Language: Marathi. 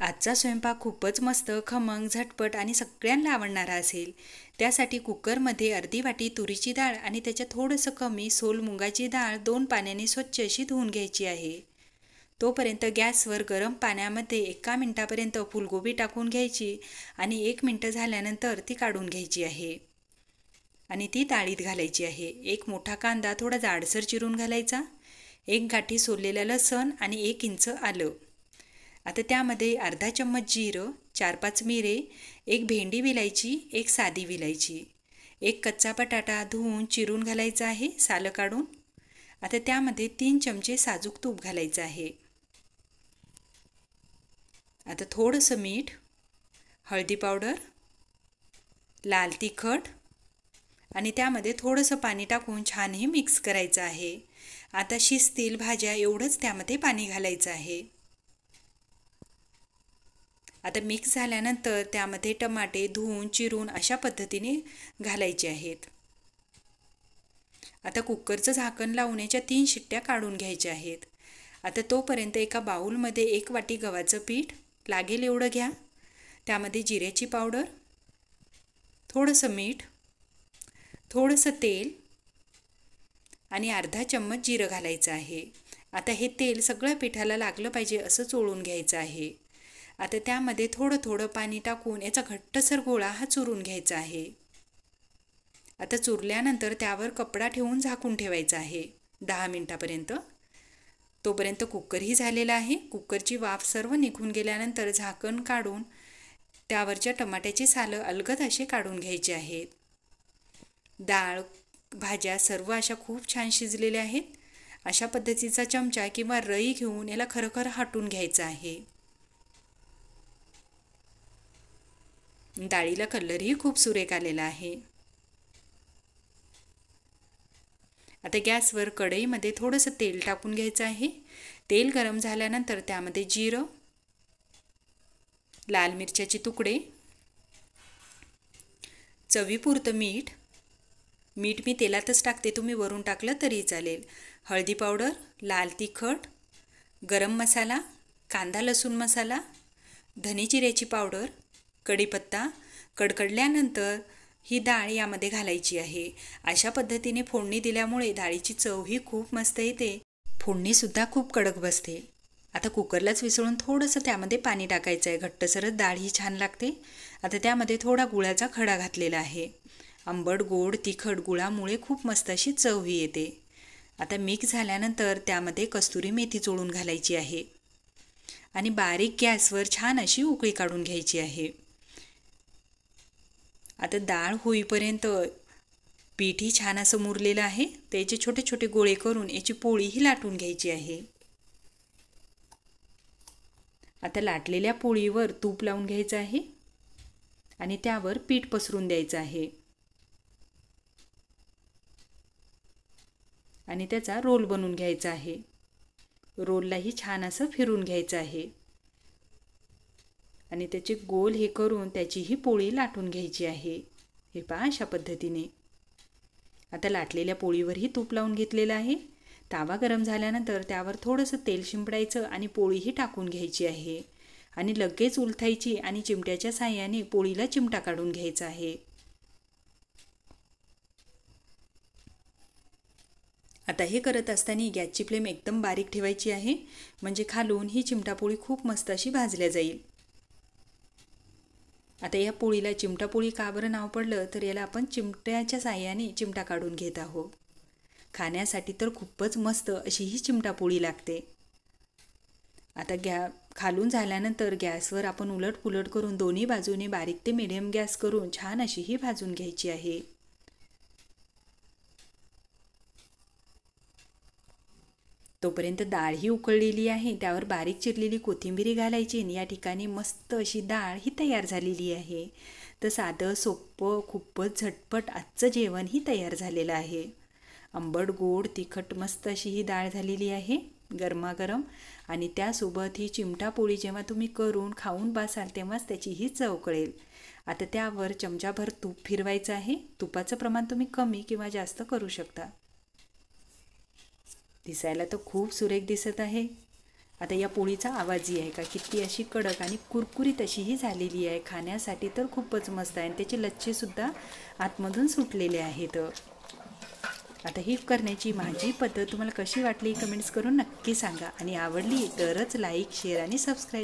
आजचा स्वयंपाक खूपच मस्त खमंग झटपट आणि सगळ्यांना आवडणारा असेल त्यासाठी कुकरमध्ये अर्धी वाटी तुरीची डाळ आणि त्याच्यात थोडंसं कमी सोल मुंगाची डाळ दोन पाण्याने स्वच्छ अशी धुवून घ्यायची आहे तोपर्यंत गॅसवर गरम पाण्यामध्ये एका मिनटापर्यंत फुलगोबी टाकून घ्यायची आणि एक मिनटं झाल्यानंतर ती काढून घ्यायची आहे आणि ती ताळीत घालायची आहे एक मोठा कांदा थोडा जाडसर चिरून घालायचा एक गाठी सोललेलं लसण आणि एक इंच आलं आता त्यामध्ये अर्धा चम्मच जिरं चार पाच मिरे एक भेंडी विलायची एक साधी विलायची एक कच्चा बटाटा धुवून चिरून घालायचा आहे सालं काढून आता त्यामध्ये तीन चमचे साजूक तूप घालायचं आहे आता थोडंसं मीठ हळदी पावडर लाल तिखट आणि त्यामध्ये थोडंसं पाणी टाकून छानही मिक्स करायचं आहे आता शिजतील भाज्या एवढंच त्यामध्ये पाणी घालायचं आहे आता मिक्स झाल्यानंतर त्यामध्ये टमाटे धुवून चिरून अशा पद्धतीने घालायचे आहेत आता कुकरचं झाकण लावण्याच्या तीन शिट्ट्या काढून घ्यायच्या आहेत आता तोपर्यंत एका बाऊलमध्ये एक वाटी गव्हाचं पीठ लागेल एवढं घ्या त्यामध्ये जिऱ्याची पावडर थोडंसं मीठ थोडंसं तेल आणि अर्धा चम्मच जिरं घालायचं आहे आता हे तेल सगळ्या पिठाला लागलं पाहिजे असं चोळून घ्यायचं आहे आता त्यामध्ये थोडं थोडं पाणी टाकून याचा घट्टसर गोळा हा चुरून घ्यायचा आहे आता चुरल्यानंतर त्यावर कपडा ठेवून झाकून ठेवायचा आहे दहा मिनटापर्यंत तोपर्यंत कुकरही झालेला आहे कुकरची वाफ सर्व निघून गेल्यानंतर झाकण काढून त्यावरच्या टमाट्याची सालं अलगद असे काढून घ्यायचे आहेत डाळ भाज्या सर्व अशा खूप छान शिजलेल्या आहेत अशा पद्धतीचा चमचा किंवा रई घेऊन याला खरखर हाटून घ्यायचा आहे डाळीला कलरही खूप सुरेख आलेला आहे आता गॅसवर कढईमध्ये थोडंसं तेल टाकून घ्यायचं आहे तेल गरम झाल्यानंतर त्यामध्ये जिरं लाल मिरच्याचे तुकडे चवीपुरतं मीठ मीठ मी तेलातच टाकते तुम्ही वरून टाकलं तरी चालेल हळदी पावडर लाल तिखट गरम मसाला कांदा लसूण मसाला धने जिऱ्याची पावडर कढीपत्ता कडकडल्यानंतर ही डाळ यामध्ये घालायची आहे अशा पद्धतीने फोडणी दिल्यामुळे डाळीची चवही खूप मस्त येते फोडणीसुद्धा खूप कडक बसते आता कुकरलाच विसळून थोडंसं त्यामध्ये पाणी टाकायचं आहे घट्टसरच डाळ ही छान लागते आता त्यामध्ये थोडा गुळाचा खडा घातलेला आहे आंबट गोड तिखट गुळामुळे खूप मस्त अशी चवही येते आता मिक्स झाल्यानंतर त्यामध्ये कस्तुरी मेथी चोळून घालायची आहे आणि बारीक गॅसवर छान अशी उकळी काढून घ्यायची आहे आता डाळ होईपर्यंत पीठही छान असं मुरलेलं आहे याचे छोटे छोटे गोळे करून याची पोळीही लाटून घ्यायची आहे आता लाटलेल्या पोळीवर तूप लावून घ्यायचं आहे आणि त्यावर पीठ पसरून द्यायचं आहे आणि त्याचा रोल बनवून घ्यायचा आहे रोललाही छान असं फिरून घ्यायचं आहे आणि त्याचे गोल हे करून त्याची ही पोळी लाटून घ्यायची आहे हे पहा अशा पद्धतीने आता लाटलेल्या पोळीवरही तूप लावून घेतलेलं आहे तावा गरम झाल्यानंतर त्यावर थोडंसं तेल शिंपडायचं आणि पोळीही टाकून घ्यायची आहे आणि लगेच उलथायची आणि चिमट्याच्या साह्याने पोळीला चिमटा काढून घ्यायचा आहे आता हे करत असताना गॅसची फ्लेम एकदम बारीक ठेवायची आहे म्हणजे खालून ही चिमटापोळी खूप मस्त अशी भाजल्या जाईल आता या पोळीला चिमटा पोळी का बरं नाव पडलं तर याला आपण चिमट्याच्या साह्याने चिमटा काढून घेत आहोत खाण्यासाठी तर खूपच मस्त अशी ही चिमटा पोळी लागते आता गॅ खालून झाल्यानंतर गॅसवर आपण उलट पुलट करून दोन्ही बाजूने बारीक ते मिडियम गॅस करून छान अशी ही भाजून घ्यायची आहे तोपर्यंत डाळ ही उकळलेली आहे त्यावर बारीक चिरलेली कोथिंबीरी घालायची आणि या ठिकाणी मस्त अशी डाळ ही तयार झालेली आहे तर साधं सोपं खूपच झटपट आजचं जेवण ही तयार झालेलं आहे आंबट गोड तिखट मस्त अशी ही डाळ झालेली आहे गरमागरम आणि त्यासोबत ही चिमटा पोळी जेव्हा तुम्ही करून खाऊन बसाल तेव्हाच त्याची ही चव कळेल आता त्यावर चमचाभर तूप फिरवायचं आहे तुपाचं प्रमाण तुम्ही कमी किंवा जास्त करू शकता दिसायला तर खूप सुरेख दिसत आहे आता या पोळीचा आवाजही आहे का किती अशी कडक आणि कुरकुरीत अशीही झालेली आहे खाण्यासाठी तर खूपच मस्त आहे आणि त्याचे लच्छेसुद्धा आतमधून सुटलेले आहेत आता ही करण्याची माझी पद्धत तुम्हाला कशी वाटली कमेंट्स करून नक्की सांगा आणि आवडली तरच लाईक शेअर आणि सबस्क्राईब